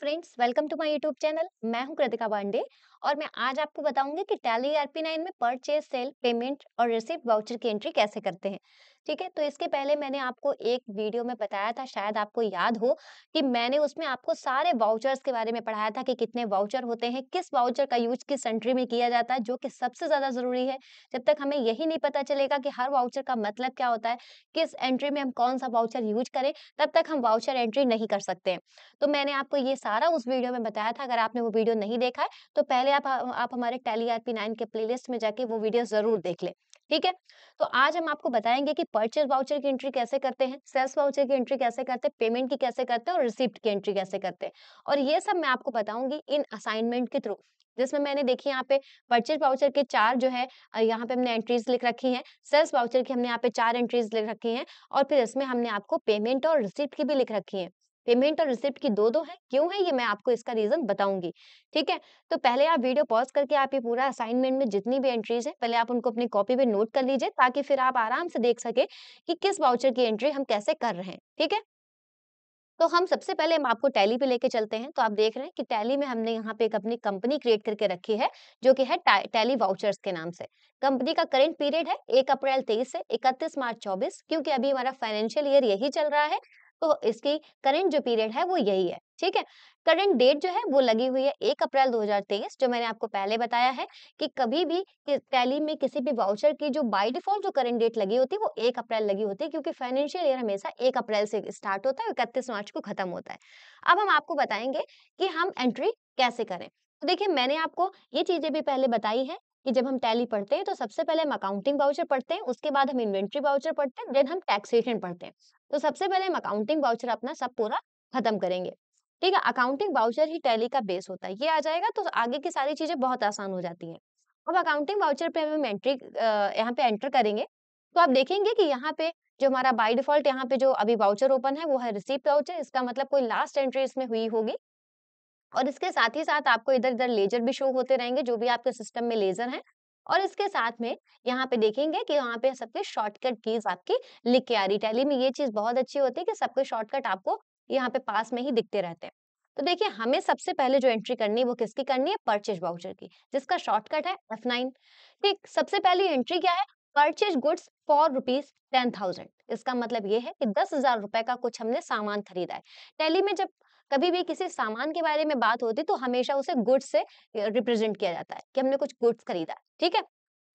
friends welcome to my YouTube channel मैं हूं कृतिका पांडे और मैं आज आपको बताऊंगी कि टैली आरपी नाइन में परचेज सेल पेमेंट और रिसिप्ट वाउचर की एंट्री कैसे करते हैं ठीक है तो इसके पहले मैंने आपको एक वीडियो में बताया था शायद आपको याद हो कि मैंने उसमें आपको सारे वाउचर्स के बारे में पढ़ाया था कि कितने वाउचर होते हैं किस वाउचर का यूज किस कंट्री में किया जाता है जो कि सबसे ज्यादा जरूरी है जब तक हमें यही नहीं पता चलेगा कि हर वाउचर का मतलब क्या होता है किस एंट्री में हम कौन सा वाउचर यूज करें तब तक हम वाउचर एंट्री नहीं कर सकते हैं तो मैंने आपको ये सारा उस वीडियो में बताया था अगर आपने वो वीडियो नहीं देखा है तो पहले आप आप हमारे टेली आर पी नाइन के प्लेलिस्ट में जाके वो वीडियो जरूर देख ले ठीक है तो आज हम आपको बताएंगे कि परचेज वाउचर की एंट्री कैसे करते हैं सेल्स वाउचर की एंट्री कैसे करते हैं पेमेंट की कैसे करते हैं और रिसिप्ट की एंट्री कैसे करते हैं और ये सब मैं आपको बताऊंगी इन असाइनमेंट के थ्रू जिसमें मैंने देखी यहाँ पे परचेज वाउचर के चार जो है यहाँ पे हमने एंट्रीज लिख रखी हैं सेल्स वाउचर की हमने यहाँ पे चार एंट्रीज लिख रखी हैं और फिर इसमें हमने आपको पेमेंट और रिसिप्ट की भी लिख रखी है पेमेंट और रिसिप्ट की दो दो है क्यों है ये मैं आपको इसका रीजन बताऊंगी ठीक है तो पहले आप वीडियो पॉज करके आप ये पूरा असाइनमेंट में जितनी भी एंट्रीज है पहले आप उनको अपनी कॉपी पे नोट कर लीजिए ताकि फिर आप आराम से देख सके कि किस वाउचर की एंट्री हम कैसे कर रहे हैं ठीक है तो हम सबसे पहले हम आपको टैली पे लेके चलते हैं तो आप देख रहे हैं कि टैली में हमने यहाँ पे एक अपनी कंपनी क्रिएट करके रखी है जो कि है टैली वाउचर्स के नाम से कंपनी का करंट पीरियड है एक अप्रैल तेईस से इकतीस मार्च चौबीस क्योंकि अभी हमारा फाइनेंशियल ईयर यही चल रहा है तो इसकी करेंट जो पीरियड है वो यही है ठीक है करंट डेट जो है वो लगी हुई है एक अप्रैल 2023 जो मैंने आपको पहले बताया है कि कभी भी टैली में किसी भी वाउचर की जो बाय डिफॉल्ट जो करंट डेट लगी होती है वो एक अप्रैल लगी होती है क्योंकि फाइनेंशियल ईयर हमेशा एक अप्रैल से स्टार्ट होता है इकतीस मार्च को खत्म होता है अब हम आपको बताएंगे कि हम एंट्री कैसे करें तो देखिये मैंने आपको ये चीजें भी पहले बताई है कि जब हम टैली पढ़ते हैं तो सबसे पहले हम अकाउंटिंग बाउचर पढ़ते हैं उसके बाद हम इन्वेंट्री बाउचर पढ़ते हैं देन हम टैक्सेशन पढ़ते हैं तो सबसे पहले हम अकाउंटिंग बाउचर अपना सब पूरा खत्म करेंगे ठीक है अकाउंटिंग बाउचर ही टैली का बेस होता है ये आ जाएगा तो आगे की सारी चीजें बहुत आसान हो जाती हैं अब अकाउंटिंग बाउचर पे हम एंट्री यहाँ पे एंटर करेंगे तो आप देखेंगे कि यहाँ पे जो हमारा बाई डिफॉल्ट यहाँ पे जो अभी बाउचर ओपन है वो है रिसीप्ट बाउचर इसका मतलब कोई लास्ट एंट्री इसमें हुई होगी और इसके साथ ही साथ आपको इधर इधर लेजर भी शो होते रहेंगे जो भी आपके सिस्टम में लेजर है और इसके साथ में यहाँ पे देखेंगे कि यहाँ पे सबके शॉर्टकट कीज आपकी लिख के आ रही टैली में ये चीज बहुत अच्छी होती है कि सबके शॉर्टकट आपको यहाँ पे पास में ही दिखते रहते हैं तो देखिए हमें सबसे पहले जो एंट्री करनी है वो किसकी करनी है परचेज वाउचर की जिसका शॉर्टकट है एफ नाइन ठीक सबसे पहली एंट्री क्या है purchase goods for rupees ten thousand इसका मतलब ये है कि दस हजार रुपए का कुछ हमने सामान खरीदा है टैली में जब कभी भी किसी सामान के बारे में बात होती तो हमेशा उसे गुड्स से रिप्रेजेंट किया जाता है कि हमने कुछ गुड्स खरीदा ठीक है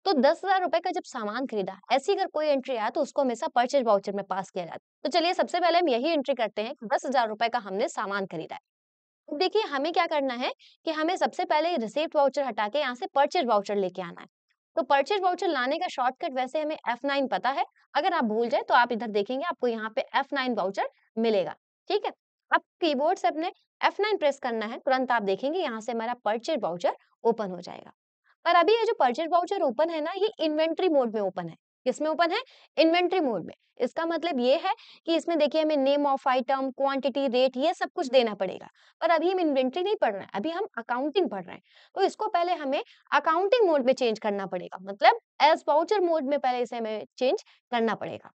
तो दस हजार रुपए का जब सामान खरीदा ऐसी अगर कोई एंट्री आया तो उसको हमेशा परचेज वाउचर में पास किया जाता है तो चलिए सबसे पहले हम यही एंट्री करते हैं दस हजार रुपए का हमने सामान खरीदा है अब देखिए हमें क्या करना है कि हमें सबसे पहले रिसिप्ट वाउचर हटा के यहाँ से परचेज वाउचर लेके आना है तो परचेज वाउचर लाने का शॉर्टकट वैसे हमें नाइन पता है अगर आप भूल जाए तो आप इधर देखेंगे आपको यहाँ पे नाइन वाउचर मिलेगा ठीक है अब कीबोर्ड से अपने F9 प्रेस करना है तुरंत आप देखेंगे यहाँ से हमारा परचेज बाउचर ओपन हो जाएगा पर अभी ये जो परचेज बाउचर ओपन है ना ये इन्वेंट्री मोड में ओपन है किसमें ओपन है इन्वेंट्री मोड में इसका मतलब ये है कि इसमें देखिए हमें name of item quantity rate ये सब कुछ देना पड़ेगा पर अभी हम इन्वेंट्री नहीं पढ़ रहे हैं अभी हम अकाउंटिंग पढ़ रहे हैं तो इसको पहले हमें अकाउंटिंग मोड में चेंज करना पड़ेगा मतलब एस वाउचर मोड में पहले इसे हमें चेंज करना पड़ेगा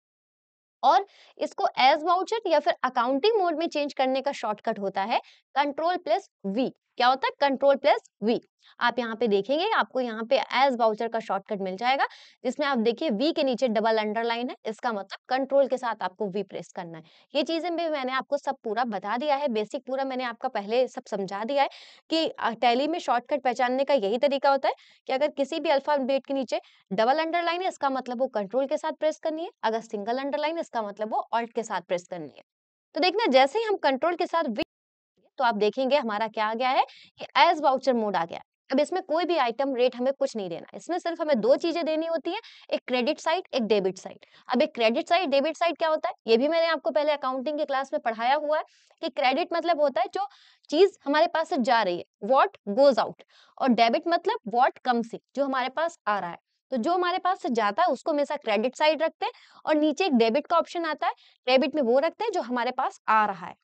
और इसको एज वाउचर या फिर अकाउंटिंग मोड में चेंज करने का शॉर्टकट होता है कंट्रोल प्लस वी क्या होता है कंट्रोल प्लस वी आप यहाँ पे देखेंगे आपको यहाँ पे एज वाउचर का शॉर्टकट मिल जाएगा जिसमें आप देखिए वी के नीचे डबल अंडरलाइन है इसका मतलब कंट्रोल के साथ आपको वी प्रेस करना है ये चीजें भी मैंने आपको सब पूरा बता दिया है बेसिक पूरा मैंने आपका पहले सब समझा दिया है कि टैली में शॉर्टकट पहचानने का यही तरीका होता है कि अगर किसी भी अल्फाबेट के नीचे डबल अंडरलाइन है इसका मतलब वो कंट्रोल के साथ प्रेस करनी है अगर सिंगल अंडरलाइन इसका मतलब वो ऑल्ट के साथ प्रेस करनी है तो देखना जैसे ही हम कंट्रोल के साथ तो आप देखेंगे हमारा क्या आ गया है कि एज वाउचर मोड आ गया अब इसमें कोई भी आइटम रेट हमें कुछ नहीं देना इसमें सिर्फ हमें दो चीजें देनी होती है एक क्रेडिट साइड एक डेबिट साइड अब एक क्रेडिट साइड डेबिट साइड क्या होता है ये भी मैंने आपको पहले अकाउंटिंग की क्लास में पढ़ाया हुआ है कि क्रेडिट मतलब होता है जो चीज हमारे पास से जा रही है वॉट गोज आउट और डेबिट मतलब वॉट कम्स इन जो हमारे पास आ रहा है तो जो हमारे पास से जाता है उसको हमेशा क्रेडिट साइड रखते हैं और नीचे एक डेबिट का ऑप्शन आता है डेबिट में वो रखते हैं जो हमारे पास आ रहा है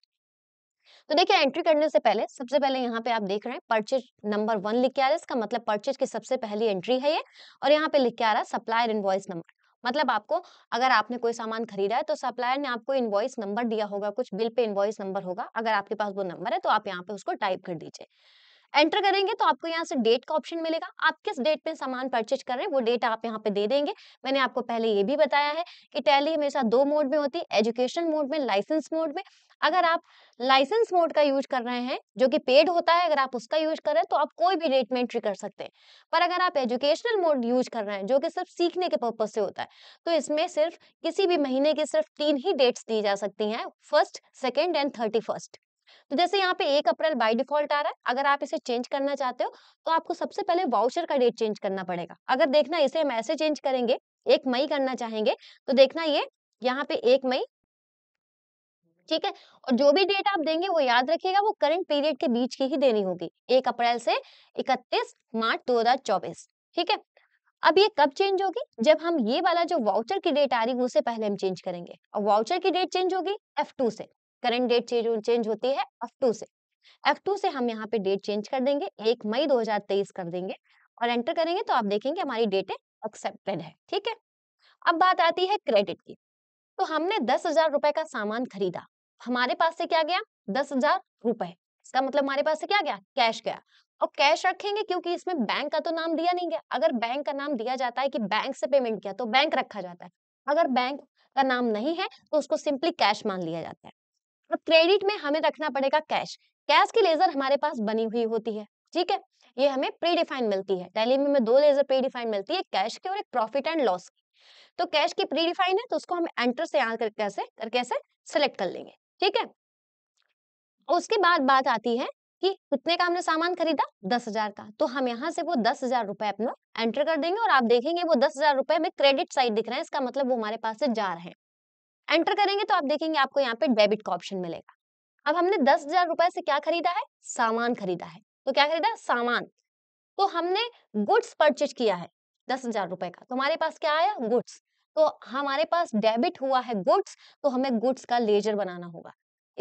तो देखिए एंट्री करने से पहले सबसे पहले यहाँ पे आप देख रहे हैं परचेज नंबर वन लिख के आ रहा है इसका मतलब परचेज की सबसे पहली एंट्री है ये और यहाँ पे लिख के आ रहा है सप्लायर इन्वॉइस नंबर मतलब आपको अगर आपने कोई सामान खरीदा है तो सप्लायर ने आपको इन्वॉइस नंबर दिया होगा कुछ बिल पे इन्वॉइस नंबर होगा अगर आपके पास वो नंबर है तो आप यहाँ पे उसको टाइप कर दीजिए एंटर करेंगे तो आपको यहाँ से डेट का ऑप्शन मिलेगा आप किस डेट पे सामान परचेज कर रहे हैं वो डेट आप यहाँ पे दे देंगे मैंने आपको पहले ये भी बताया है कि टैली हमेशा दो मोड में होती है एजुकेशन मोड में लाइसेंस मोड में अगर आप लाइसेंस मोड का यूज कर रहे हैं जो कि पेड होता है अगर आप उसका यूज कर रहे हैं तो आप कोई भी डेट में एंट्री कर सकते हैं पर अगर आप एजुकेशनल मोड यूज कर रहे हैं जो कि सिर्फ सीखने के पर्पज से होता है तो इसमें सिर्फ किसी भी महीने की सिर्फ तीन ही डेट्स दी जा सकती हैं first second and thirty first तो जैसे यहाँ पे एक अप्रैल बाई डिफॉल्ट आ रहा है अगर आप इसे चेंज करना चाहते हो तो आपको सबसे पहले वाउचर का डेट चेंज करना पड़ेगा अगर देखना इसे हम ऐसे चेंज करेंगे एक मई करना चाहेंगे तो देखना ये यहाँ पे एक मई ठीक है और जो भी डेट आप देंगे वो याद रखिएगा वो करंट पीरियड के बीच की ही देनी होगी एक अप्रैल से इकतीस मार्च चौबीस ठीक है अब ये कब चेंज होगी जब हम ये वाला जो वाउचर की डेट आ रही है उसे पहले हम चेंज करेंगे और वाउचर की डेट चेंज होगी F2 से करंट डेट चेंज चेंज होती है एफ टू से एफ टू से हम यहाँ पे डेट चेंज कर देंगे एक मई 2023 कर देंगे और एंटर करेंगे तो आप देखेंगे हमारी डेटे एक्सेप्टेड है ठीक है अब बात आती है क्रेडिट की तो हमने दस हजार रुपए का सामान खरीदा हमारे पास से क्या गया दस हजार रुपए इसका मतलब हमारे पास से क्या गया कैश गया और कैश रखेंगे क्योंकि इसमें बैंक का तो नाम दिया नहीं गया अगर बैंक का नाम दिया जाता है कि बैंक से पेमेंट किया तो बैंक रखा जाता है अगर बैंक का नाम नहीं है तो उसको सिंपली कैश मान लिया जाता है और क्रेडिट में हमें रखना पड़ेगा कैश कैश की लेजर हमारे पास बनी हुई होती है ठीक है ये हमें प्रीडिफाइन मिलती है टैली में हमें दो लेजर प्रीडिफाइन मिलती है कैश की और एक प्रॉफिट एंड लॉस की तो कैश की प्रीडिफाइन है तो उसको हम एंटर से यहाँ कैसे करके ऐसे सेलेक्ट कर लेंगे ठीक है उसके बाद बात आती है कि कितने का हमने सामान खरीदा दस हजार का तो हम यहाँ से वो दस हजार रुपए अपना एंटर कर देंगे और आप देखेंगे वो दस हजार रुपए हमें क्रेडिट साइड दिख रहा है इसका मतलब वो हमारे पास से जा रहे हैं एंटर करेंगे तो आप देखेंगे आपको यहाँ पे डेबिट का ऑप्शन मिलेगा अब हमने दस हजार रुपए से क्या खरीदा है सामान खरीदा है तो क्या खरीदा सामान तो हमने गुड्स परचेज किया है दस हजार रुपए का तो हमारे पास क्या आया गुड्स तो हमारे पास डेबिट हुआ है गुड्स तो हमें गुड्स का लेजर बनाना होगा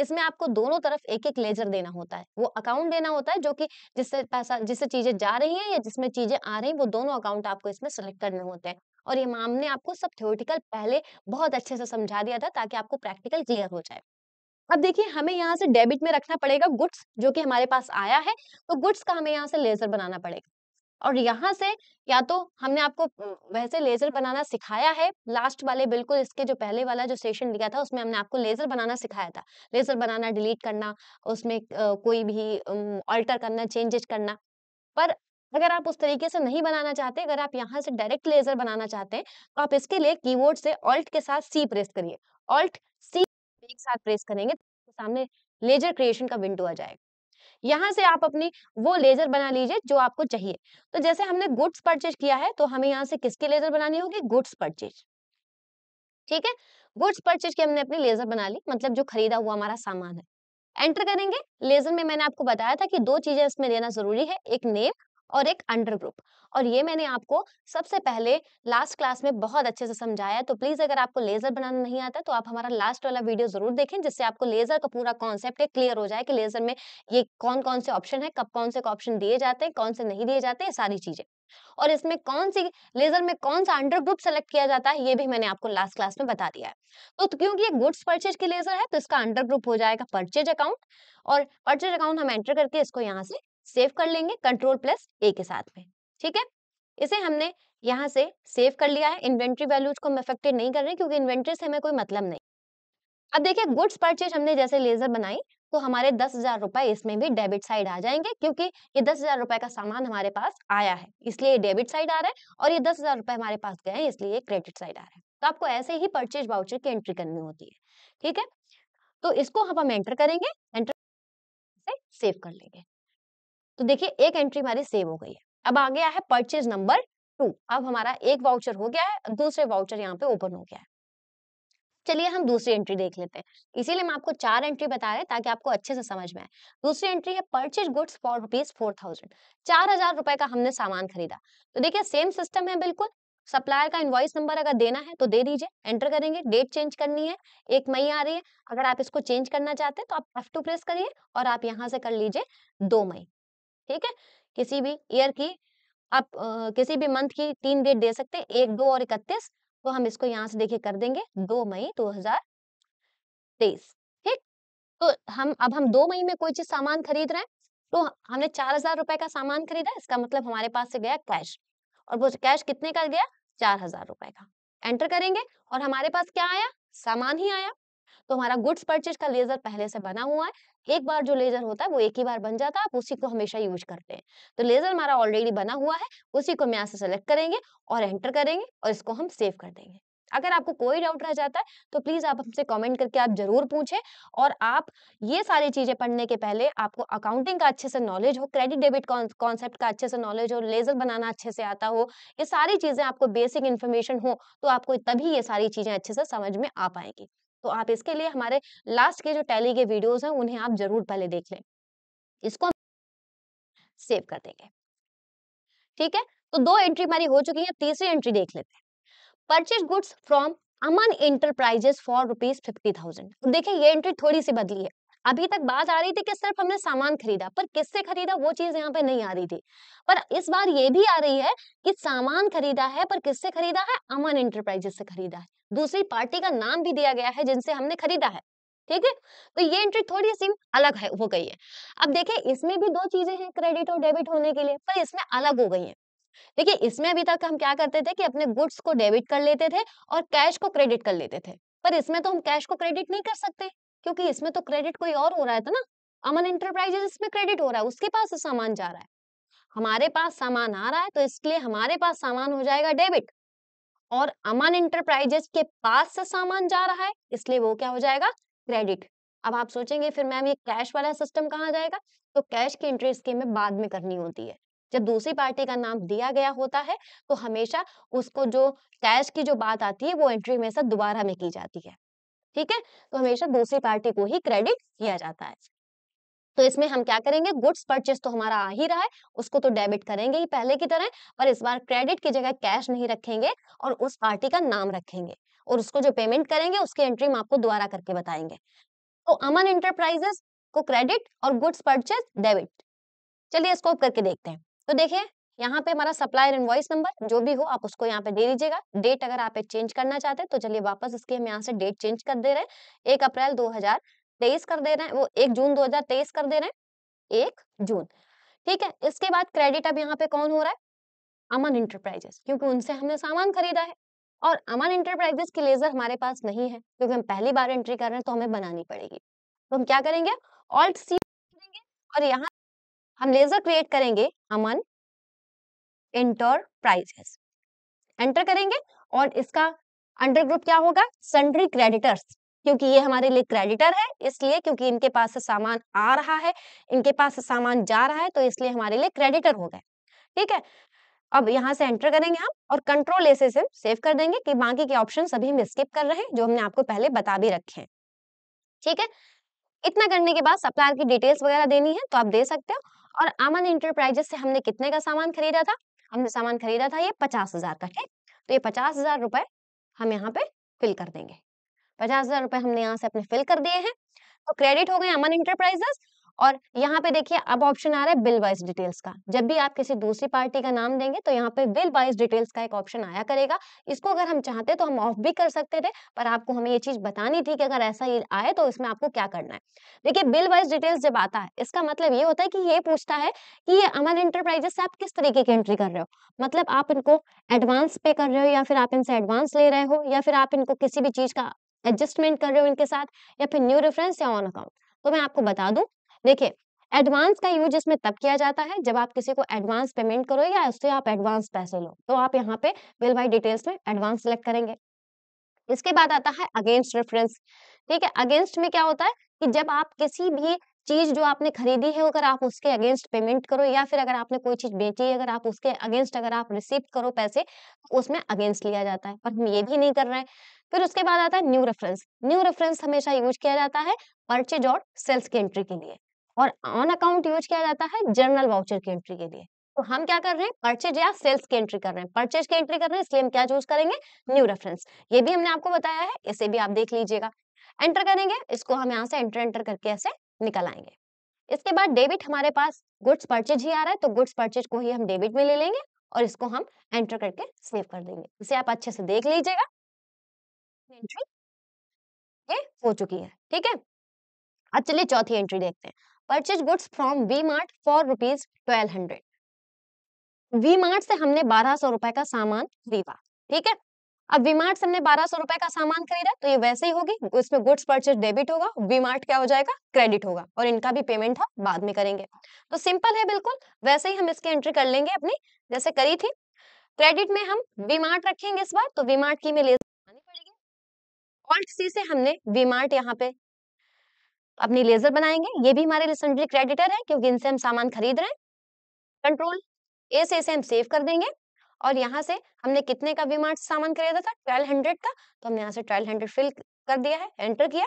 इसमें आपको दोनों तरफ एक एक लेजर देना होता है वो अकाउंट देना होता है जो कि जिससे पैसा जिससे चीजें जा रही हैं या जिसमें चीजें आ रही हैं वो दोनों अकाउंट आपको इसमें सेलेक्ट करने होते हैं और इमाम ने आपको सब थ्योरेटिकल पहले बहुत अच्छे से समझा दिया था ताकि आपको प्रैक्टिकल क्लियर हो जाए अब देखिए हमें यहाँ से डेबिट में रखना पड़ेगा गुड्स जो कि हमारे पास आया है तो गुड्स का हमें यहाँ से लेजर बनाना पड़ेगा और यहाँ से या तो हमने आपको वैसे लेजर बनाना सिखाया है लास्ट वाले बिल्कुल इसके जो पहले वाला जो सेशन दिया था उसमें हमने आपको लेजर बनाना सिखाया था लेजर बनाना डिलीट करना उसमें कोई भी अल्टर करना चेंजेस करना पर अगर आप उस तरीके से नहीं बनाना चाहते अगर आप यहाँ से डायरेक्ट लेजर बनाना चाहते हैं तो आप इसके लिए कीबोर्ड से ऑल्ट के साथ सी प्रेस करिए ऑल्ट सी एक साथ प्रेस करेंगे तो सामने लेजर क्रिएशन का विंडो आ जाएगा यहाँ से आप अपनी वो लेजर बना लीजिए जो आपको चाहिए तो जैसे हमने गुड्स परचेज किया है तो हमें यहाँ से किसके लेजर बनानी होगी गुड्स परचेज ठीक है गुड्स परचेज की हमने अपनी लेजर बना ली मतलब जो खरीदा हुआ हमारा सामान है एंटर करेंगे लेजर में मैंने आपको बताया था कि दो चीजें इसमें देना जरूरी है एक नेम और एक अंडर ग्रुप और ये मैंने आपको सबसे पहले लास्ट क्लास में बहुत अच्छे से समझाया तो प्लीज अगर आपको लेजर बनाना नहीं आता तो आप हमारा लास्ट वाला वीडियो जरूर देखें जिससे आपको लेजर का पूरा कॉन्सेप्ट क्लियर हो जाए कि लेजर में ये कौन कौन से ऑप्शन है कब कौन से ऑप्शन दिए जाते हैं कौन से नहीं दिए जाते हैं सारी चीजें और इसमें कौन सी लेजर में कौन सा अंडर ग्रुप सेलेक्ट किया जाता है ये भी मैंने आपको लास्ट क्लास में बता दिया है तो, तो क्योंकि ये गुड्स परचेज की लेजर है तो इसका अंडर ग्रुप हो जाएगा परचेज अकाउंट और परचेज अकाउंट हम एंटर करके इसको यहाँ से सेव कर लेंगे कंट्रोल प्लस ए के साथ में ठीक है इसे हमने यहाँ से सेव कर लिया है इन्वेंट्री वैल्यूज को हम इफेक्टेड नहीं कर रहे क्योंकि इन्वेंट्री से हमें कोई मतलब नहीं अब देखिए गुड्स परचेज हमने जैसे लेजर बनाई तो हमारे दस हजार रुपए इसमें भी डेबिट साइड आ जाएंगे क्योंकि ये दस हजार रुपए का सामान हमारे पास आया है इसलिए डेबिट साइड आ रहा है और ये दस हजार रुपए हमारे पास गए हैं इसलिए क्रेडिट साइड आ रहा है तो आपको ऐसे ही परचेज वाउचर की एंट्री करनी होती है ठीक है तो इसको हम हम एंटर करेंगे एंटर से सेव कर लेंगे तो देखिए एक एंट्री हमारी सेव हो गई है अब आ गया है परचेज नंबर टू अब हमारा एक वाउचर हो गया है दूसरे वाउचर यहाँ पे ओपन हो गया है चलिए हम दूसरी एंट्री देख लेते हैं इसीलिए मैं आपको चार एंट्री बता रहे हैं ताकि आपको अच्छे से समझ में आए दूसरी एंट्री है purchase goods for rupees four thousand चार हजार रुपए का हमने सामान खरीदा तो देखिए सेम सिस्टम है बिल्कुल सप्लायर का इन्वाइस नंबर अगर देना है तो दे दीजिए एंटर करेंगे डेट चेंज करनी है एक मई आ रही है अगर आप इसको चेंज करना चाहते हैं तो आप एफ टू प्रेस करिए और आप यहाँ से कर लीजिए दो मई ठीक है किसी भी ईयर की आप आ, किसी भी मंथ की तीन डेट दे सकते हैं एक दो और इकतीस तो हम इसको यहाँ से देखिए कर देंगे दो मई दो हजार तेईस ठीक तो हम अब हम दो मई में कोई चीज सामान खरीद रहे हैं तो हमने चार हजार रुपए का सामान खरीदा इसका मतलब हमारे पास से गया कैश और वो कैश कितने का गया चार हजार रुपए का एंटर करेंगे और हमारे पास क्या आया सामान ही आया तो हमारा गुड्स परचेज का लेजर पहले से बना हुआ है एक बार जो लेजर होता है वो एक ही बार बन जाता है आप उसी को हमेशा यूज करते हैं तो लेजर हमारा ऑलरेडी बना हुआ है उसी को हम यहाँ सेलेक्ट करेंगे और एंटर करेंगे और इसको हम सेव कर देंगे अगर आपको कोई डाउट रह जाता है तो प्लीज आप हमसे कमेंट करके आप जरूर पूछें और आप ये सारी चीजें पढ़ने के पहले आपको अकाउंटिंग का अच्छे से नॉलेज हो क्रेडिट डेबिट कॉन्सेप्ट का अच्छे से नॉलेज हो लेजर बनाना अच्छे से आता हो ये सारी चीजें आपको बेसिक इन्फॉर्मेशन हो तो आपको तभी ये सारी चीजें अच्छे से समझ में आ पाएंगी तो आप इसके लिए हमारे लास्ट के जो टैली के वीडियोस हैं उन्हें आप जरूर पहले देख लें इसको सेव कर देंगे ठीक है तो दो एंट्री हमारी हो चुकी है तीसरी एंट्री देख लेते हैं purchase goods from Aman enterprises for rupees fifty thousand देखिए ये एंट्री थोड़ी सी बदली है अभी तक बात आ रही थी कि सिर्फ हमने सामान खरीदा पर किससे खरीदा वो चीज यहाँ पे नहीं आ रही थी पर इस बार ये भी आ रही है कि सामान खरीदा है पर किससे खरीदा है अमन इंटरप्राइजेस से खरीदा है दूसरी पार्टी का नाम भी दिया गया है जिनसे हमने खरीदा है ठीक है तो ये एंट्री थोड़ी सी अलग है हो गई है अब देखिए इसमें भी दो चीजें हैं क्रेडिट और डेबिट होने के लिए पर इसमें अलग हो गई है देखिए इसमें अभी तक हम क्या करते थे कि अपने गुड्स को डेबिट कर लेते थे और कैश को क्रेडिट कर लेते थे पर इसमें तो हम कैश को क्रेडिट नहीं कर सकते क्योंकि इसमें तो क्रेडिट कोई और हो रहा है था तो ना अमन एंटरप्राइजेस इसमें क्रेडिट हो रहा है उसके पास सामान जा रहा है हमारे पास सामान आ रहा है तो इसके लिए हमारे पास सामान हो जाएगा डेबिट और अमन इंटरप्राइजेस के पास से सामान जा रहा है इसलिए वो क्या हो जाएगा क्रेडिट अब आप सोचेंगे फिर मैम ये कैश वाला सिस्टम कहाँ जाएगा तो कैश की एंट्री स्कीम में बाद में करनी होती है जब दूसरी पार्टी का नाम दिया गया होता है तो हमेशा उसको जो कैश की जो बात आती है वो एंट्री हमेशा दोबारा में की जाती है ठीक है तो हमेशा दूसरी पार्टी को ही क्रेडिट दिया जाता है तो इसमें हम क्या करेंगे गुड्स परचेस तो हमारा आ ही रहा है उसको तो डेबिट करेंगे ही पहले की तरह पर इस बार क्रेडिट की जगह कैश नहीं रखेंगे और उस पार्टी का नाम रखेंगे और उसको जो पेमेंट करेंगे उसकी एंट्री हम आपको दोबारा करके बताएंगे तो अमन एंटरप्राइजेस को क्रेडिट और गुड्स परचेस डेबिट चलिए इसको करके देखते हैं तो देखिए यहाँ पे हमारा सप्लायर इनवॉइस नंबर जो भी हो आप उसको यहाँ पे दे दीजिएगा डेट अगर आप चेंज करना चाहते हैं तो चलिए वापस इसके हम यहाँ से डेट चेंज कर दे रहे हैं एक अप्रैल दो हजार तेईस कर दे रहे हैं वो एक जून 2023 कर दे रहे हैं एक जून ठीक है इसके बाद क्रेडिट अब यहाँ पे कौन हो रहा है अमन इंटरप्राइजेस क्योंकि उनसे हमने सामान खरीदा है और अमन इंटरप्राइजेस की लेजर हमारे पास नहीं है क्योंकि हम पहली बार एंट्री कर रहे हैं तो हमें बनानी पड़ेगी तो हम क्या करेंगे ऑल्ट सी करेंगे और यहाँ हम लेजर क्रिएट करेंगे अमन इंटरप्राइजेस एंटर करेंगे और इसका अंडर ग्रुप क्या होगा सन्ड्री क्रेडिटर्स क्योंकि ये हमारे लिए क्रेडिटर है इसलिए क्योंकि इनके पास सामान आ रहा है इनके पास सामान जा रहा है तो इसलिए हमारे लिए क्रेडिटर हो गए ठीक है अब यहाँ से एंटर करेंगे हम और कंट्रोल ए से सेव कर देंगे कि बाकी के ऑप्शन सभी हम स्किप कर रहे हैं जो हमने आपको पहले बता भी रखे हैं ठीक है इतना करने के बाद सप्लायर की डिटेल्स वगैरह देनी है तो आप दे सकते हो और अमन इंटरप्राइजेस से हमने कितने का सामान खरीदा था हमने सामान खरीदा था ये पचास हजार का ठीक तो ये पचास हजार रुपए हम यहाँ पे फिल कर देंगे पचास हजार रुपए हमने यहाँ से अपने फिल कर दिए हैं तो क्रेडिट हो गए अमन इंटरप्राइजेस और यहाँ पे देखिए अब ऑप्शन आ रहा है बिल वाइज डिटेल्स का जब भी आप किसी दूसरी पार्टी का नाम देंगे तो यहाँ पे बिल वाइज डिटेल्स का एक ऑप्शन आया करेगा इसको अगर हम चाहते तो हम ऑफ भी कर सकते थे पर आपको हमें ये चीज बतानी थी कि अगर ऐसा ये आए तो इसमें आपको क्या करना है देखिए बिल वाइज डिटेल्स जब आता है इसका मतलब ये होता है कि ये पूछता है कि ये अमन इंटरप्राइजेस से आप किस तरीके की एंट्री कर रहे हो मतलब आप इनको एडवांस पे कर रहे हो या फिर आप इनसे एडवांस ले रहे हो या फिर आप इनको किसी भी चीज का एडजस्टमेंट कर रहे हो इनके साथ या फिर न्यू रेफरेंस या ऑन अकाउंट तो मैं आपको बता दूं देखिए एडवांस का यूज इसमें तब किया जाता है जब आप किसी को एडवांस पेमेंट करो या उससे आप एडवांस पैसे लो तो आप यहाँ पे बिल बाई डिटेल्स में एडवांस सेलेक्ट करेंगे इसके बाद आता है अगेंस्ट रेफरेंस ठीक है अगेंस्ट में क्या होता है कि जब आप किसी भी चीज जो आपने खरीदी है अगर आप उसके अगेंस्ट पेमेंट करो या फिर अगर आपने कोई चीज बेची है अगर आप उसके अगेंस्ट अगर आप रिसीव करो पैसे तो उसमें अगेंस्ट लिया जाता है पर हम ये भी नहीं कर रहे हैं फिर उसके बाद आता है न्यू रेफरेंस न्यू रेफरेंस हमेशा यूज किया जाता है परचेज और सेल्स की एंट्री के लिए और ऑन अकाउंट यूज किया जाता है जर्नल वाउचर की एंट्री के लिए तो हम क्या कर रहे हैं परचेज या सेल्स की एंट्री कर रहे हैं परचेज की एंट्री कर रहे हैं इसलिए हम क्या चूज करेंगे न्यू रेफरेंस ये भी हमने आपको बताया है इसे भी आप देख लीजिएगा एंटर करेंगे इसको हम यहाँ से एंटर एंटर करके ऐसे निकल आएंगे इसके बाद डेबिट हमारे पास गुड्स परचेज ही आ रहा है तो गुड्स परचेज को ही हम डेबिट में ले लेंगे और इसको हम एंटर करके सेव कर देंगे इसे आप अच्छे से देख लीजिएगा एंट्री ये हो चुकी है ठीक है अब चलिए चौथी एंट्री देखते हैं purchase goods from V mart for rupees twelve hundred V mart से हमने बारह सौ रुपए का सामान खरीदा ठीक है अब वीमार्ट से हमने बारह सौ रुपए का सामान खरीदा तो ये वैसे ही होगी उसमें गुड्स परचेज डेबिट होगा वीमार्ट क्या हो जाएगा क्रेडिट होगा और इनका भी पेमेंट हम बाद में करेंगे तो सिंपल है बिल्कुल वैसे ही हम इसकी एंट्री कर लेंगे अपनी जैसे करी थी क्रेडिट में हम वीमार्ट रखेंगे इस बार तो वीमार्ट की में ले पड़ेगी ऑल्ट सी से हमने वीमार्ट यहाँ पे अपनी लेजर बनाएंगे ये भी हमारे लिसेंड्री क्रेडिटर है क्योंकि इनसे हम सामान खरीद रहे हैं कंट्रोल ए से इसे हम सेव कर देंगे और यहाँ से हमने कितने का वी मार्ट सामान खरीदा था ट्वेल्व हंड्रेड का तो हमने यहाँ से ट्वेल्व हंड्रेड फिल कर दिया है एंटर किया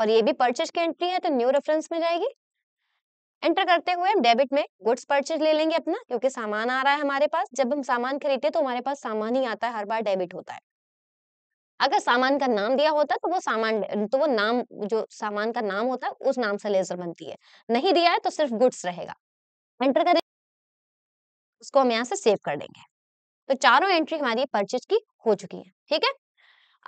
और ये भी परचेज की एंट्री है तो न्यू रेफरेंस में जाएगी एंटर करते हुए हम डेबिट में गुड्स परचेज ले लेंगे अपना क्योंकि सामान आ रहा है हमारे पास जब हम सामान खरीदते हैं तो हमारे पास सामान ही आता है हर बार डेबिट होता है अगर सामान का नाम दिया होता तो वो सामान तो वो नाम जो सामान का नाम होता है उस नाम से लेजर बनती है नहीं दिया है तो सिर्फ गुड्स रहेगा एंटर करें उसको हम यहाँ से सेव कर देंगे तो चारों एंट्री हमारी परचेज की हो चुकी है ठीक है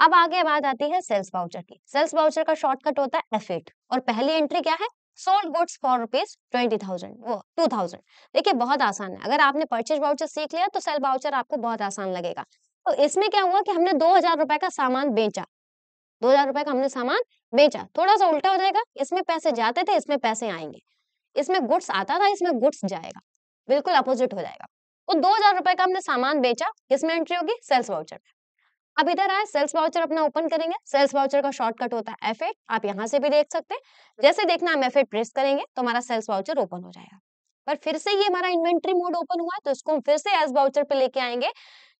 अब आगे बात आती है सेल्स बाउचर की सेल्स बाउचर का शॉर्टकट होता है एफ और पहली एंट्री क्या है sold goods for rupees twenty thousand वो टू थाउजेंड देखिए बहुत आसान है अगर आपने परचेज बाउचर सीख लिया तो सेल बाउचर आपको बहुत आसान लगेगा तो इसमें क्या हुआ कि हमने दो हजार रुपए का सामान बेचा दो हजार रुपए का हमने सामान बेचा थोड़ा सा उल्टा हो जाएगा इसमें पैसे जाते थे इसमें पैसे आएंगे इसमें गुड्स आता था इसमें गुड्स जाएगा बिल्कुल अपोजिट हो जाएगा तो दो हजार रुपए का हमने सामान बेचा किसमें एंट्री होगी सेल्स वाउचर में अब इधर आए सेल्स वाउचर अपना ओपन करेंगे सेल्स वाउचर का शॉर्टकट होता है एफ आप यहाँ से भी देख सकते हैं जैसे देखना हम एफ प्रेस करेंगे तो हमारा सेल्स वाउचर ओपन हो जाएगा पर फिर से ये हमारा इन्वेंट्री मोड ओपन हुआ तो इसको हम फिर से एस वाउचर पे लेके आएंगे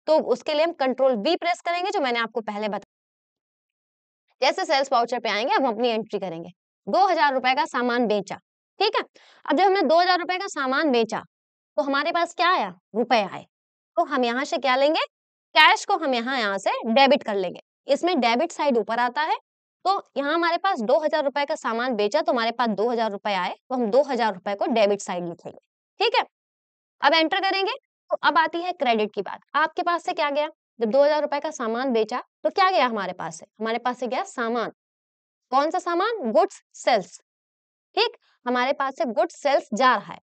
तो उसके लिए हम कंट्रोल बी प्रेस करेंगे जो मैंने आपको पहले बताया जैसे सेल्स वाउचर पे आएंगे हम अपनी एंट्री करेंगे दो हजार रुपए का सामान बेचा ठीक है अब जब हमने दो हजार रुपए का सामान बेचा तो हमारे पास क्या आया रुपए आए तो हम यहाँ से क्या लेंगे कैश को हम यहाँ यहाँ से डेबिट कर लेंगे इसमें डेबिट साइड ऊपर आता है तो यहाँ हमारे पास दो हजार रुपए का सामान बेचा तो हमारे पास दो हजार रुपए आए तो हम दो हजार रुपए को डेबिट साइड लिखेंगे ठीक है अब एंटर करेंगे तो अब आती है क्रेडिट की बात आपके पास से क्या गया जब दो हजार रुपए का सामान बेचा तो क्या गया हमारे पास से हमारे पास से गया सामान कौन सा सामान गुड्स सेल्स ठीक हमारे पास से गुड्स सेल्स जा रहा है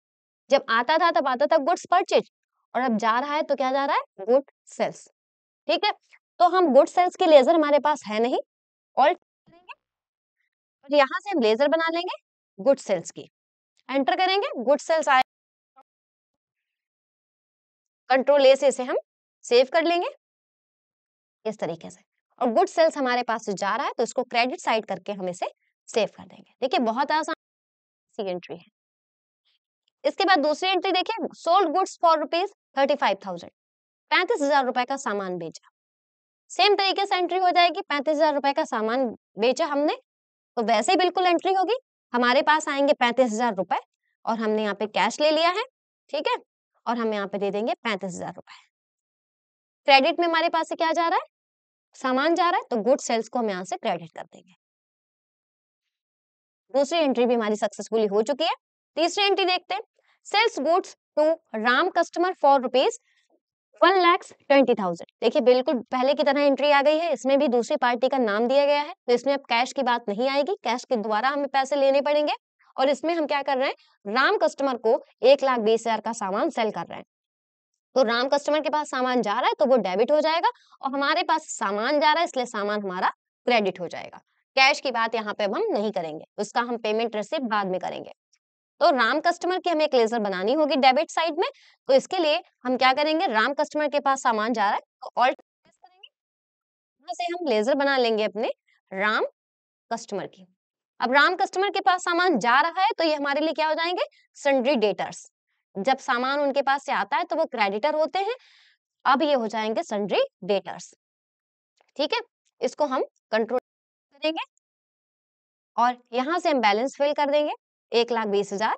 जब आता था तब आता था गुड्स परचेज और अब जा रहा है तो क्या जा रहा है गुड सेल्स ठीक है तो हम गुड सेल्स की लेजर हमारे पास है नहीं और और यहाँ से हम लेजर बना लेंगे गुड सेल्स की एंटर करेंगे गुड सेल्स आए कंट्रोल ए से इसे हम सेव कर लेंगे इस तरीके से और गुड सेल्स हमारे पास जा रहा है तो इसको क्रेडिट साइड करके हम इसे सेव कर देंगे देखिए बहुत आसान सी एंट्री है इसके बाद दूसरी एंट्री देखिए sold goods for rupees thirty five thousand पैंतीस हजार रुपए का सामान बेचा सेम तरीके से एंट्री हो जाएगी पैंतीस हजार रुपए का सामान बेचा हमने तो वैसे ही बिल्कुल एंट्री होगी हमारे पास आएंगे पैंतीस हजार रुपए और हमने यहाँ पे कैश ले लिया है ठीक है और हम यहाँ पे दे देंगे पैंतीस हजार रुपए क्रेडिट में हमारे पास से क्या जा रहा है सामान जा रहा है तो गुड सेल्स को हम यहाँ से क्रेडिट कर देंगे दूसरी एंट्री भी हमारी सक्सेसफुली हो चुकी है तीसरी एंट्री देखते हैं sales goods to Ram customer for rupees one lakhs twenty thousand देखिए बिल्कुल पहले की तरह एंट्री आ गई है इसमें भी दूसरी पार्टी का नाम दिया गया है तो इसमें अब कैश की बात नहीं आएगी कैश के द्वारा हमें पैसे लेने पड़ेंगे और इसमें हम क्या कर रहे हैं राम कस्टमर को एक लाख बीस हजार का सामान सेल कर रहे हैं तो राम कस्टमर के पास सामान जा रहा है तो वो डेबिट हो जाएगा और हमारे पास सामान जा रहा है इसलिए सामान हमारा क्रेडिट हो जाएगा कैश की बात यहाँ पे अब हम नहीं करेंगे उसका हम पेमेंट रिसिप्ट बाद में करेंगे तो राम कस्टमर की हमें एक लेजर बनानी होगी डेबिट साइड में तो इसके लिए हम क्या करेंगे राम कस्टमर के पास सामान जा रहा है तो ऑल्ट करेंगे वहां से हम लेजर बना लेंगे अपने राम कस्टमर की अब राम कस्टमर के पास सामान जा रहा है तो ये हमारे लिए क्या हो जाएंगे सन्ड्री डेटर्स जब सामान उनके पास से आता है तो वो क्रेडिटर होते हैं अब ये हो जाएंगे सन्ड्री डेटर्स ठीक है इसको हम कंट्रोल करेंगे और यहां से हम बैलेंस फिल कर देंगे एक लाख बीस हजार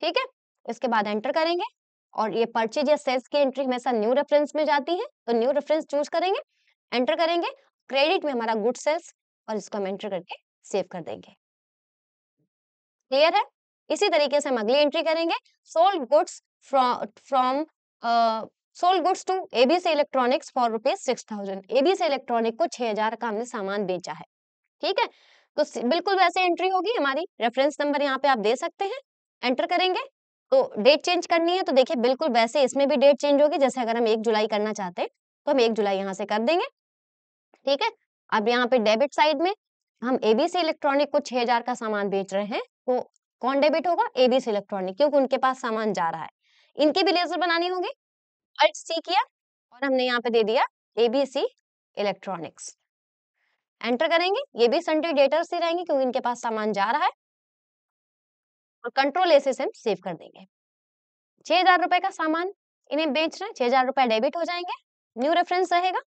ठीक है इसके बाद एंटर करेंगे और ये परचेज या सेल्स की एंट्री हमेशा न्यू रेफरेंस में जाती है तो न्यू रेफरेंस चूज करेंगे एंटर करेंगे क्रेडिट में हमारा गुड सेल्स और इसको हम एंटर करके सेव कर देंगे क्लियर है इसी तरीके से हम अगली एंट्री करेंगे sold goods from sold goods to ABC electronics for rupees six thousand ABC electronic को छह हजार का हमने सामान बेचा है ठीक है तो बिल्कुल वैसे एंट्री होगी हमारी रेफरेंस नंबर यहाँ पे आप दे सकते हैं एंटर करेंगे तो डेट चेंज करनी है तो देखिए बिल्कुल वैसे इसमें भी डेट चेंज होगी जैसे अगर हम एक जुलाई करना चाहते हैं तो हम एक जुलाई यहाँ से कर देंगे ठीक है अब यहाँ पे डेबिट साइड में हम एबीसी इलेक्ट्रॉनिक को छह हजार का सामान बेच रहे हैं तो कौन डेबिट होगा एबीसी इलेक्ट्रॉनिक क्योंकि उनके पास सामान जा रहा है इनकी भी लेजर बनानी होगी अल्ट सी किया और हमने यहाँ पे दे दिया एबीसी इलेक्ट्रॉनिक्स एंटर करेंगे ये भी डेटर ही रहेंगे क्योंकि इनके पास सामान जा रहा है और कंट्रोल एसे से हम सेव कर देंगे छह हजार रुपए का सामान इन्हें बेच रहे हैं छह हजार रुपए डेबिट हो जाएंगे न्यू रेफरेंस रहेगा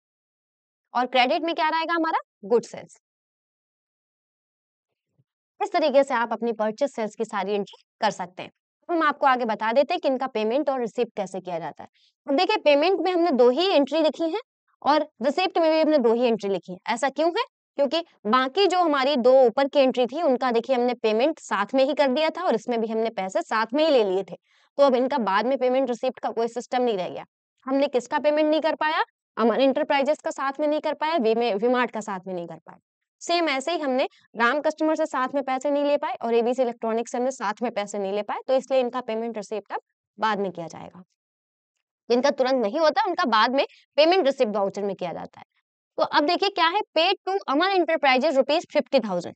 और क्रेडिट में क्या रहेगा हमारा गुड सेल्स इस तरीके से आप अपनी परचेस सेल्स की सारी एंट्री कर सकते हैं हम आपको आगे बता देते हैं कि इनका पेमेंट और रिसिप्ट कैसे किया जाता है अब देखिए पेमेंट में हमने दो ही एंट्री लिखी है और रिसिप्ट में भी हमने दो ही एंट्री लिखी है ऐसा क्यों है क्योंकि बाकी जो हमारी दो ऊपर की एंट्री थी उनका देखिए हमने पेमेंट साथ में ही कर दिया था और इसमें भी हमने पैसे साथ में ही ले लिए थे तो अब इनका बाद में पेमेंट रिसिप्ट का कोई सिस्टम नहीं रह गया हमने किसका पेमेंट नहीं कर पाया अमर इंटरप्राइजेस का साथ में नहीं कर पाया विमार्ट का साथ में नहीं कर पाया सेम ऐसे ही हमने राम कस्टमर से साथ में पैसे नहीं ले पाए और एबीसी इलेक्ट्रॉनिक्स से हमने साथ में पैसे नहीं ले पाए तो इसलिए इनका पेमेंट रिसिप्ट अब बाद में किया जाएगा जिनका तुरंत नहीं होता उनका बाद में पेमेंट रिसिप्ट वाउचर में किया जाता है तो अब देखिए क्या है paid to Aman enterprises rupees fifty thousand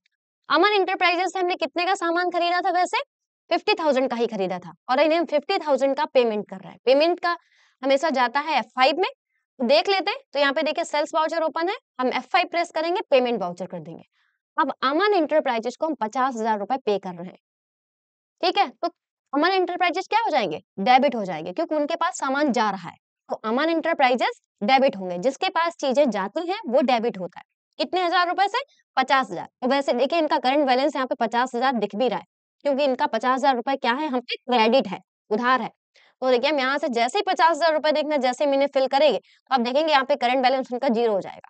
Aman enterprises से हमने कितने का सामान खरीदा था वैसे फिफ्टी थाउजेंड का ही खरीदा था और इन्हें फिफ्टी थाउजेंड का पेमेंट कर रहा है पेमेंट का हमेशा जाता है एफ फाइव में तो देख लेते हैं तो यहाँ पे देखिए सेल्स वाउचर ओपन है हम एफ फाइव प्रेस करेंगे पेमेंट वाउचर कर देंगे अब अमन इंटरप्राइजेस को हम पचास हजार रुपए पे कर रहे हैं ठीक है तो अमन इंटरप्राइजेस क्या हो जाएंगे डेबिट हो जाएंगे क्योंकि उनके पास सामान जा रहा है तो अमन इंटरप्राइजेस डेबिट होंगे जिसके पास चीजें जाती हैं वो डेबिट होता है कितने हजार रुपए से पचास हजार तो वैसे देखिए इनका करंट बैलेंस यहाँ पे पचास हजार दिख भी रहा है क्योंकि इनका पचास हजार रुपए क्या है हम पे क्रेडिट है उधार है तो देखिए हम यहाँ से जैसे ही पचास हजार रुपए देखना जैसे मैंने फिल करेंगे तो आप देखेंगे यहाँ पे करंट बैलेंस उनका जीरो हो जाएगा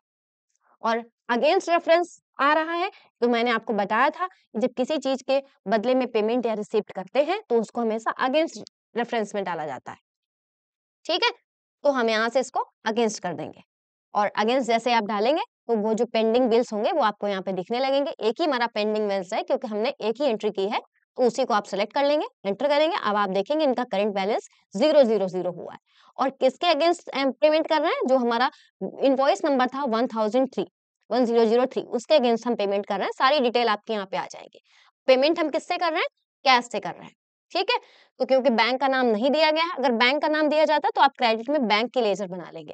और अगेंस्ट रेफरेंस आ रहा है तो मैंने आपको बताया था जब किसी चीज के बदले में पेमेंट या रिसिप्ट करते हैं तो उसको हमेशा अगेंस्ट रेफरेंस में डाला जाता है ठीक है तो हम यहाँ से इसको अगेंस्ट कर देंगे और अगेंस्ट जैसे आप डालेंगे तो वो जो पेंडिंग बिल्स होंगे वो आपको यहाँ पे दिखने लगेंगे एक ही हमारा पेंडिंग बिल्स है क्योंकि हमने एक ही एंट्री की है तो उसी को आप सेलेक्ट कर लेंगे एंटर करेंगे अब आप देखेंगे इनका current balance zero zero zero हुआ है और किसके अगेंस्ट पेमेंट कर रहे हैं जो हमारा इनवॉइस नंबर था one thousand three one zero zero three उसके अगेंस्ट हम पेमेंट कर रहे हैं सारी डिटेल आपके यहाँ पे आ जाएगी पेमेंट हम किससे कर रहे हैं कैश से कर रहे हैं ठीक है तो क्योंकि बैंक का नाम नहीं दिया गया है अगर बैंक का नाम दिया जाता तो आप क्रेडिट में बैंक की लेजर बना लेंगे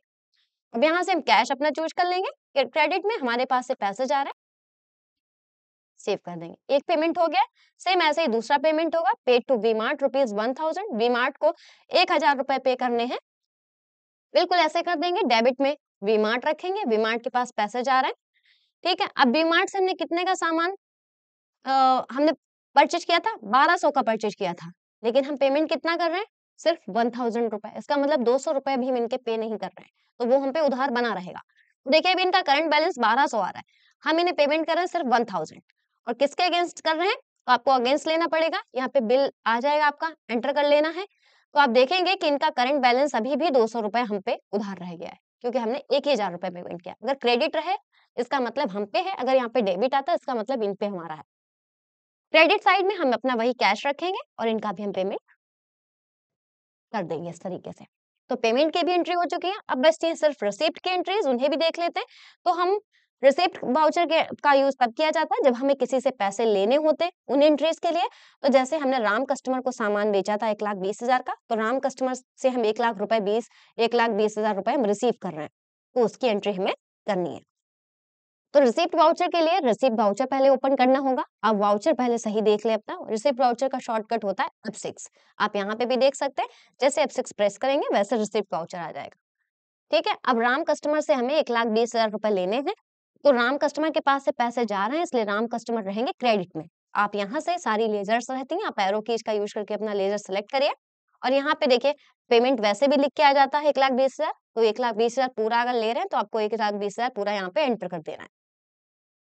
अब यहाँ से हम कैश अपना चूज कर लेंगे क्रेडिट में हमारे पास से पैसे जा रहे हैं सेव कर देंगे एक पेमेंट हो गया सेम ऐसे ही दूसरा पेमेंट होगा paid to V mart rupees one thousand V mart को एक हजार रुपए पे करने हैं बिल्कुल ऐसे कर देंगे डेबिट में वी मार्ट रखेंगे वी मार्ट के पास पैसे जा रहे हैं ठीक है अब वी मार्ट से हमने कितने का सामान आ, हमने परचेज किया था बारह सौ का परचेज किया था लेकिन हम पेमेंट कितना कर रहे हैं सिर्फ वन थाउजेंड रुपए इसका मतलब दो सौ रुपए भी हम इनके पे नहीं कर रहे हैं तो वो हम पे उधार बना रहेगा तो देखिए अभी इनका करंट बैलेंस बारह सौ आ रहा है हम इन्हें पेमेंट कर रहे हैं सिर्फ वन थाउजेंड और किसके अगेंस्ट कर रहे हैं तो आपको अगेंस्ट लेना पड़ेगा यहाँ पे बिल आ जाएगा आपका एंटर कर लेना है तो आप देखेंगे कि इनका करंट बैलेंस अभी भी दो सौ रुपए हम पे उधार रह गया है क्योंकि हमने एक ही हजार रुपए पेमेंट किया अगर क्रेडिट रहे इसका मतलब हम पे है अगर यहाँ पे डेबिट आता है इसका मतलब इन पे हमारा है क्रेडिट साइड में हम अपना वही कैश रखेंगे और इनका भी हम पेमेंट कर देंगे इस तरीके से तो पेमेंट की भी एंट्री हो चुकी है अब बचती है सिर्फ रिसिप्ट की एंट्रीज उन्हें भी देख लेते हैं तो हम रिसिप्ट वाउचर के का यूज तब किया जाता है जब हमें किसी से पैसे लेने होते उन एंट्रीज के लिए तो जैसे हमने राम कस्टमर को सामान बेचा था एक लाख बीस हजार का तो राम कस्टमर से हम एक लाख रुपए बीस एक लाख बीस हजार रुपए हम रिसीव कर रहे हैं तो उसकी एंट्री हमें करनी है तो रिसिप्ट वाउचर के लिए रिसिप्ट वाउचर पहले ओपन करना होगा आप वाउचर पहले सही देख ले अपना रिसिप्ट वाउचर का शॉर्टकट होता है एफ सिक्स आप यहाँ पे भी देख सकते हैं जैसे एफ सिक्स प्रेस करेंगे वैसे रिसिप्ट वाउचर आ जाएगा ठीक है अब राम कस्टमर से हमें एक लाख बीस हजार रुपए लेने हैं तो राम कस्टमर के पास से पैसे जा रहे हैं इसलिए राम कस्टमर रहेंगे क्रेडिट में आप यहाँ से सारी लेजर्स रहती हैं आप एरो कीज का यूज करके अपना लेजर सेलेक्ट करिए और यहाँ पे देखिए पेमेंट वैसे भी लिख के आ जाता है एक लाख बीस हजार तो एक लाख बीस हजार पूरा अगर ले रहे हैं तो आपको एक लाख बीस हजार पूरा यहाँ पे एंटर कर देना है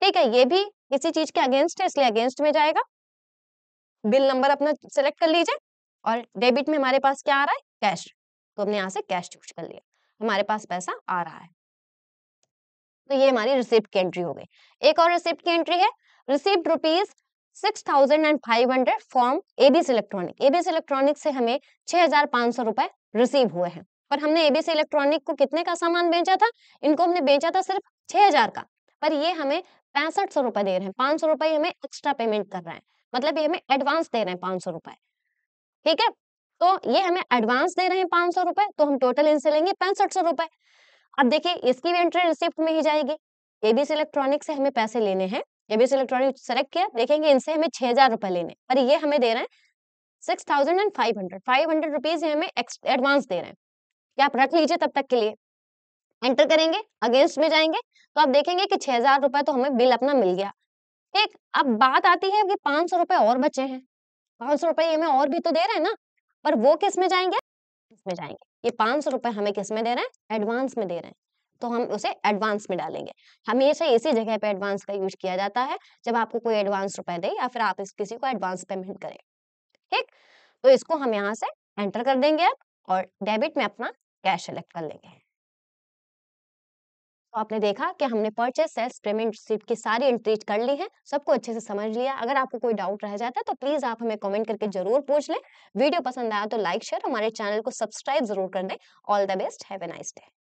ठीक है ये भी इसी चीज के अगेंस्ट है इसलिए अगेंस्ट में जाएगा बिल नंबर अपना सेलेक्ट कर लीजिए और डेबिट में हमारे पास क्या आ रहा है कैश तो हमने यहाँ से कैश चूज कर लिया हमारे पास पैसा आ रहा है तो ये हमारी रिसिप्ट की एंट्री हो गई एक और रिसिप्ट की एंट्री है receipt rupees six thousand and five hundred form ABC electronic ABC electronic से हमें छह हजार पांच सौ रुपए रिसीव हुए हैं पर हमने एबीसी इलेक्ट्रॉनिक को कितने का सामान बेचा था इनको हमने बेचा था सिर्फ छह हजार का पर ये हमें पैंसठ सौ रुपए दे रहे हैं पांच सौ रुपए हमें एक्स्ट्रा पेमेंट कर रहे हैं मतलब ये हमें एडवांस दे रहे हैं पांच सौ रुपए ठीक है तो ये हमें एडवांस दे रहे हैं पांच सौ रुपए तो हम टोटल इनसे लेंगे पैंसठ सौ रुपए अब देखिए इसकी भी एंट्री रिसिप्ट में ही जाएगी एबीसी इलेक्ट्रॉनिक से हमें पैसे लेने हैं एबीसी इलेक्ट्रॉनिक सेलेक्ट किया देखेंगे इनसे हमें छह हजार रुपए लेने पर ये हमें दे रहे हैं six thousand and five hundred five hundred rupees हमें एडवांस दे रहे हैं ये आप रख लीजिए तब तक के लिए एंटर करेंगे अगेंस्ट में जाएंगे तो आप देखेंगे कि छह हजार रुपए तो हमें बिल अपना मिल गया ठीक अब बात आती है कि पांच सौ रुपए और बचे हैं पांच सौ रुपए हमें और भी तो दे रहे हैं ना पर वो किस में जाएंगे इसमें जाएंगे ये पांच सौ रुपए हमें किस में दे रहे हैं एडवांस में दे रहे हैं तो हम उसे एडवांस में डालेंगे हमेशा इसी जगह पे एडवांस का यूज किया जाता है जब आपको कोई एडवांस रुपए दे या फिर आप इस किसी को एडवांस पेमेंट करें ठीक तो इसको हम यहाँ से एंटर कर देंगे आप और डेबिट में अपना कैश सेलेक्ट कर लेंगे तो आपने देखा कि हमने परचेस सेल्स पेमेंट रिसिप्ट की सारी एंट्रीज कर ली है सबको अच्छे से समझ लिया अगर आपको कोई डाउट रह जाता है तो प्लीज आप हमें कमेंट करके जरूर पूछ लें वीडियो पसंद आया तो लाइक शेयर हमारे चैनल को सब्सक्राइब जरूर कर दें all the best have a nice day